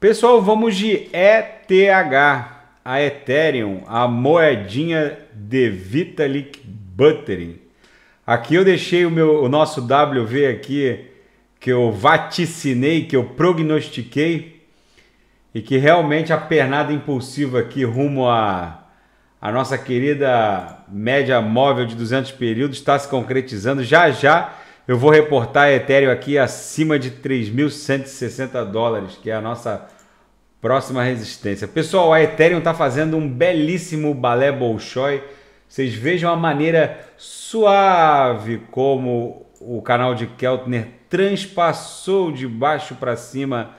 Pessoal, vamos de ETH, a Ethereum, a moedinha de Vitalik Buterin. Aqui eu deixei o, meu, o nosso WV aqui, que eu vaticinei, que eu prognostiquei, e que realmente a pernada impulsiva aqui rumo a a nossa querida média móvel de 200 períodos está se concretizando. Já já eu vou reportar Ethereum aqui acima de 3.160 dólares, que é a nossa próxima resistência. Pessoal, a Ethereum está fazendo um belíssimo balé Bolshoi. Vocês vejam a maneira suave como o canal de Keltner transpassou de baixo para cima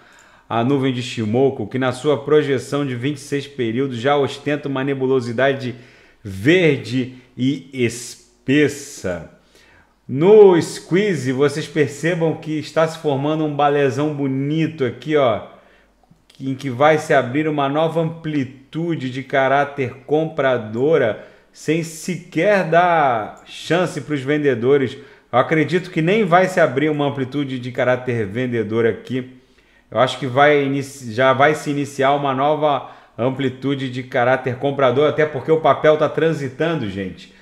a nuvem de Shimoku, que na sua projeção de 26 períodos já ostenta uma nebulosidade verde e espessa. No squeeze, vocês percebam que está se formando um balezão bonito aqui, ó, em que vai se abrir uma nova amplitude de caráter compradora, sem sequer dar chance para os vendedores. Eu acredito que nem vai se abrir uma amplitude de caráter vendedor aqui. Eu acho que vai já vai se iniciar uma nova amplitude de caráter comprador, até porque o papel está transitando, gente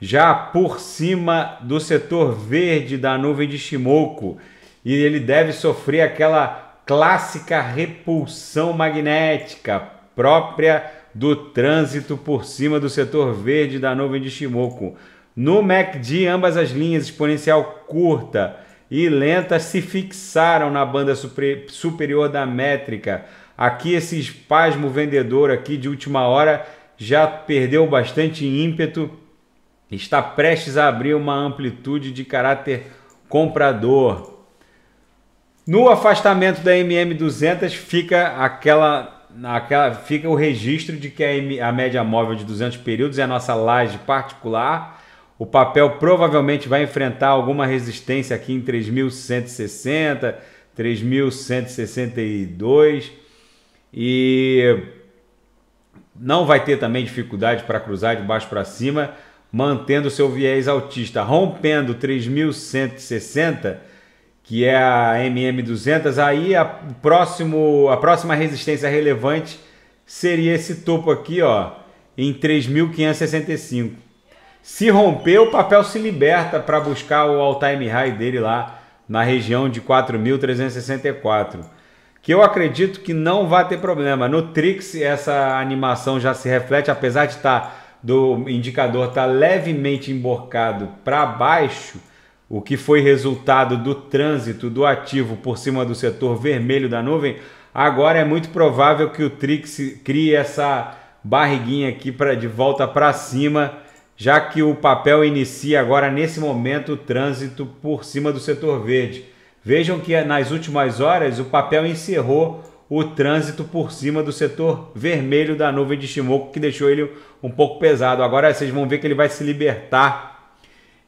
já por cima do setor verde da nuvem de Shimoku e ele deve sofrer aquela clássica repulsão magnética própria do trânsito por cima do setor verde da nuvem de Shimoku. No MACD, ambas as linhas exponencial curta e lenta se fixaram na banda superior da métrica. Aqui esse espasmo vendedor aqui de última hora já perdeu bastante ímpeto está prestes a abrir uma amplitude de caráter comprador. No afastamento da MM200 fica aquela, fica o registro de que a, M, a média móvel de 200 períodos é a nossa laje particular. O papel provavelmente vai enfrentar alguma resistência aqui em 3160, 3162 e não vai ter também dificuldade para cruzar de baixo para cima mantendo seu viés autista, rompendo 3160, que é a MM200, aí a, próximo, a próxima resistência relevante seria esse topo aqui, ó, em 3565. Se romper, o papel se liberta para buscar o all-time high dele lá na região de 4.364, que eu acredito que não vai ter problema. No Trix, essa animação já se reflete, apesar de estar tá do indicador está levemente emborcado para baixo, o que foi resultado do trânsito do ativo por cima do setor vermelho da nuvem, agora é muito provável que o Trix crie essa barriguinha aqui para de volta para cima, já que o papel inicia agora nesse momento o trânsito por cima do setor verde. Vejam que nas últimas horas o papel encerrou o trânsito por cima do setor vermelho da nuvem de Shimoku, que deixou ele um pouco pesado. Agora vocês vão ver que ele vai se libertar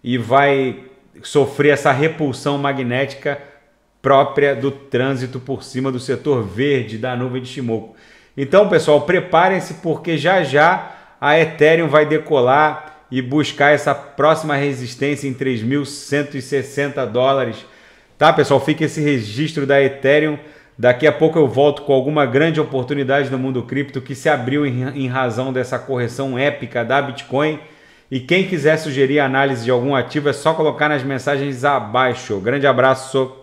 e vai sofrer essa repulsão magnética própria do trânsito por cima do setor verde da nuvem de Shimoku. Então, pessoal, preparem-se porque já já a Ethereum vai decolar e buscar essa próxima resistência em 3.160 dólares. Tá, pessoal? Fica esse registro da Ethereum Daqui a pouco eu volto com alguma grande oportunidade no mundo cripto que se abriu em, razão dessa correção épica da Bitcoin. E quem quiser sugerir análise de algum ativo é só colocar nas mensagens abaixo. Grande abraço.